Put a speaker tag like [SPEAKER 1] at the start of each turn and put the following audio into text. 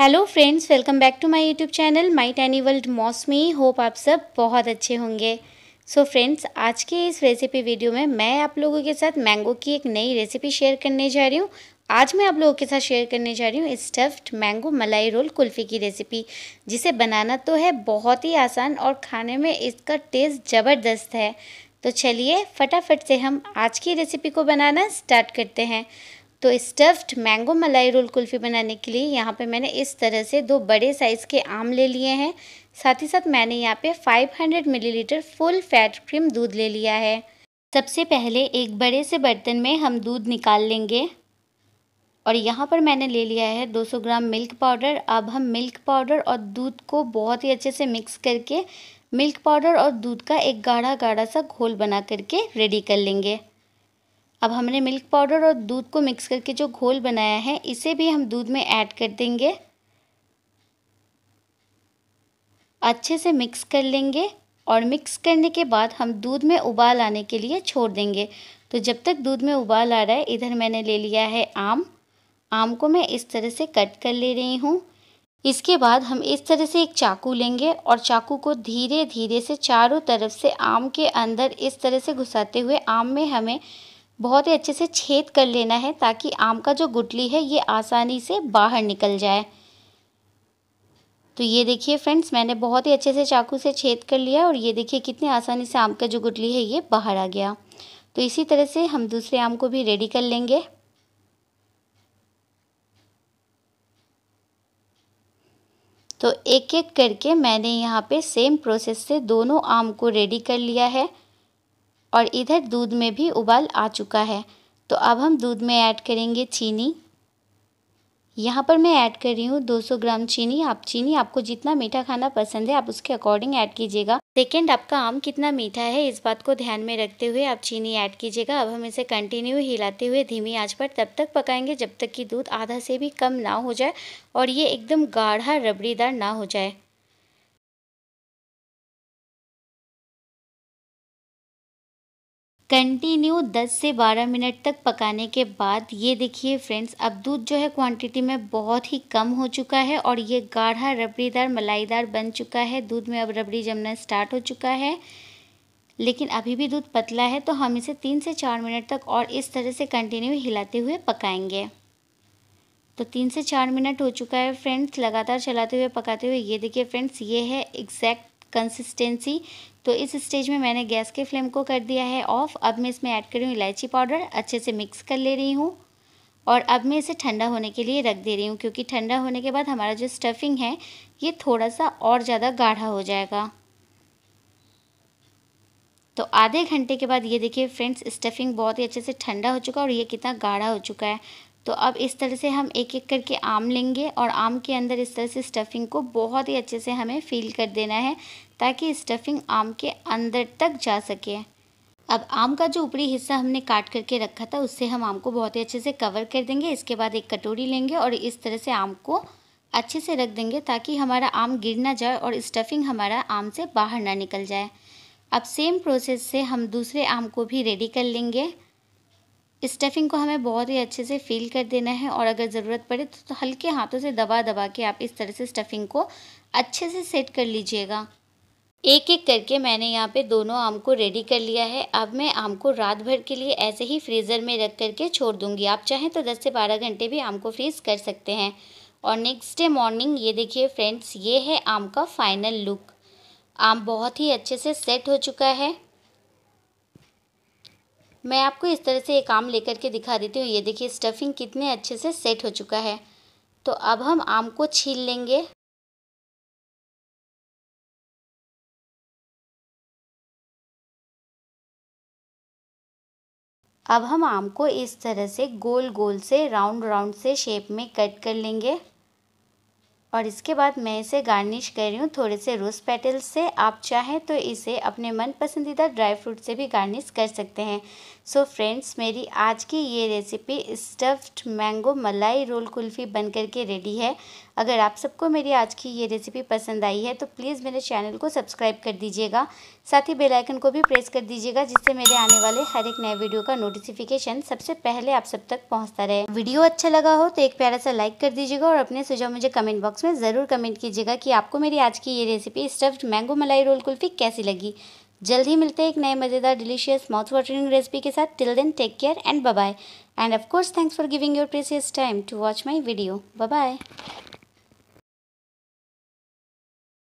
[SPEAKER 1] hello friends welcome back to my YouTube channel my tiny world मॉस hope आप सब बहुत अच्छे होंगे सो so फ्रेंड्स आज के इस रेसिपी वीडियो में मैं आप लोगों के साथ मैंगो की एक नई रेसिपी शेयर करने जा रही हूँ आज मैं आप लोगों के साथ शेयर करने जा रही हूँ stuffed mango malai roll kulfi की रेसिपी जिसे बनाना तो है बहुत ही आसान और खाने में इसका टेस्ट ज़बरदस्त है तो चलिए फटाफट से हम आज की रेसिपी को बनाना स्टार्ट करते हैं तो stuffed mango malai roll kulfi बनाने के लिए यहाँ पे मैंने इस तरह से दो बड़े साइज़ के आम ले लिए हैं साथ ही साथ मैंने यहाँ पे 500 मिलीलीटर फुल फैट क्रीम दूध ले लिया है सबसे पहले एक बड़े से बर्तन में हम दूध निकाल लेंगे और यहाँ पर मैंने ले लिया है 200 ग्राम मिल्क पाउडर अब हम मिल्क पाउडर और दूध को बहुत ही अच्छे से मिक्स करके मिल्क पाउडर और दूध का एक गाढ़ा गाढ़ा सा घोल बना करके रेडी कर लेंगे अब हमने मिल्क पाउडर और दूध को मिक्स करके जो घोल बनाया है इसे भी हम दूध में ऐड कर देंगे अच्छे से मिक्स कर लेंगे और मिक्स करने के बाद हम दूध में उबाल आने के लिए छोड़ देंगे तो जब तक दूध में उबाल आ रहा है इधर मैंने ले लिया है आम आम को मैं इस तरह से कट कर ले रही हूँ इसके बाद हम इस तरह से एक चाकू लेंगे और चाकू को धीरे धीरे से चारों तरफ से आम के अंदर इस तरह से घुसाते हुए आम में हमें बहुत ही अच्छे से छेद कर लेना है ताकि आम का जो गुटली है ये आसानी से बाहर निकल जाए तो ये देखिए फ्रेंड्स मैंने बहुत ही अच्छे से चाकू से छेद कर लिया और ये देखिए कितने आसानी से आम का जो गुटली है ये बाहर आ गया तो इसी तरह से हम दूसरे आम को भी रेडी कर लेंगे तो एक एक करके मैंने यहाँ पे सेम प्रोसेस से दोनों आम को रेडी कर लिया है और इधर दूध में भी उबाल आ चुका है तो अब हम दूध में ऐड करेंगे चीनी यहाँ पर मैं ऐड कर रही हूँ 200 ग्राम चीनी आप चीनी आपको जितना मीठा खाना पसंद है आप उसके अकॉर्डिंग ऐड कीजिएगा सेकेंड आपका आम कितना मीठा है इस बात को ध्यान में रखते हुए आप चीनी ऐड कीजिएगा अब हम इसे कंटिन्यू हिलाते हुए धीमी आंच पर तब तक पकाएंगे जब तक कि दूध आधा से भी कम ना हो जाए और ये एकदम गाढ़ा रबड़ीदार ना हो जाए कंटिन्यू 10 से 12 मिनट तक पकाने के बाद ये देखिए फ्रेंड्स अब दूध जो है क्वांटिटी में बहुत ही कम हो चुका है और ये गाढ़ा रबड़ीदार मलाईदार बन चुका है दूध में अब रबड़ी जमना स्टार्ट हो चुका है लेकिन अभी भी दूध पतला है तो हम इसे तीन से चार मिनट तक और इस तरह से कंटिन्यू हिलाते हुए पकाएंगे तो तीन से चार मिनट हो चुका है फ्रेंड्स लगातार चलाते हुए पकाते हुए ये देखिए फ्रेंड्स ये है एग्जैक्ट कंसिस्टेंसी तो इस स्टेज में मैंने गैस के फ्लेम को कर दिया है ऑफ अब मैं इसमें ऐड कर रही हूँ इलायची पाउडर अच्छे से मिक्स कर ले रही हूँ और अब मैं इसे ठंडा होने के लिए रख दे रही हूँ क्योंकि ठंडा होने के बाद हमारा जो स्टफिंग है ये थोड़ा सा और ज़्यादा गाढ़ा हो जाएगा तो आधे घंटे के बाद ये देखिए फ्रेंड्स स्टफिंग बहुत ही अच्छे से ठंडा हो चुका है और ये कितना गाढ़ा हो चुका है तो अब इस तरह से हम एक एक करके आम लेंगे और आम के अंदर इस तरह से स्टफ़िंग को बहुत ही अच्छे से हमें फील कर देना है ताकि स्टफ़िंग आम के अंदर तक जा सके अब आम का जो ऊपरी हिस्सा हमने काट करके रखा था उससे हम आम को बहुत ही अच्छे से कवर कर देंगे इसके बाद एक कटोरी लेंगे और इस तरह से आम को अच्छे से रख देंगे ताकि हमारा आम गिर ना जाए और स्टफ़िंग हमारा आम से बाहर ना निकल जाए अब सेम प्रोसेस से हम दूसरे आम को भी रेडी कर लेंगे स्टफिंग को हमें बहुत ही अच्छे से फील कर देना है और अगर ज़रूरत पड़े तो, तो हल्के हाथों से दबा दबा के आप इस तरह से स्टफिंग को अच्छे से सेट कर लीजिएगा एक एक करके मैंने यहाँ पे दोनों आम को रेडी कर लिया है अब मैं आम को रात भर के लिए ऐसे ही फ्रीज़र में रख करके छोड़ दूँगी आप चाहें तो दस से बारह घंटे भी आम को फ्रीज़ कर सकते हैं और नेक्स्ट डे मॉर्निंग ये देखिए फ्रेंड्स ये है आम का फाइनल लुक आम बहुत ही अच्छे से सेट हो चुका है मैं आपको इस तरह से ये काम लेकर के दिखा देती हूँ ये देखिए स्टफिंग कितने अच्छे से सेट हो चुका है तो अब हम आम को छील लेंगे अब हम आम को इस तरह से गोल गोल से राउंड राउंड से शेप में कट कर लेंगे और इसके बाद मैं इसे गार्निश कर रही हूँ थोड़े से रोज़ पेटल से आप चाहें तो इसे अपने मन पसंदीदा ड्राई फ्रूट से भी गार्निश कर सकते हैं सो so फ्रेंड्स मेरी आज की ये recipe stuffed mango malai roll kulfi बनकर के रेडी है अगर आप सबको मेरी आज की ये रेसिपी पसंद आई है तो प्लीज़ मेरे चैनल को सब्सक्राइब कर दीजिएगा साथ ही बेलाइकन को भी प्रेस कर दीजिएगा जिससे मेरे आने वाले हर एक नए वीडियो का नोटिफिकेशन सबसे पहले आप सब तक पहुँचता रहे वीडियो अच्छा लगा हो तो एक प्यारा सा लाइक कर दीजिएगा और अपने सुझाव मुझे कमेंट बॉक्स में ज़रूर कमेंट कीजिएगा कि आपको मेरी आज की ये recipe stuffed mango malai roll kulfi कैसी लगी जल्द ही मिलते हैं एक नए मज़ेदार डिलीशियस माउथ वाटरिंग रेसिपी के साथ till then take care and bye and of course thanks for giving your precious time to watch my video bye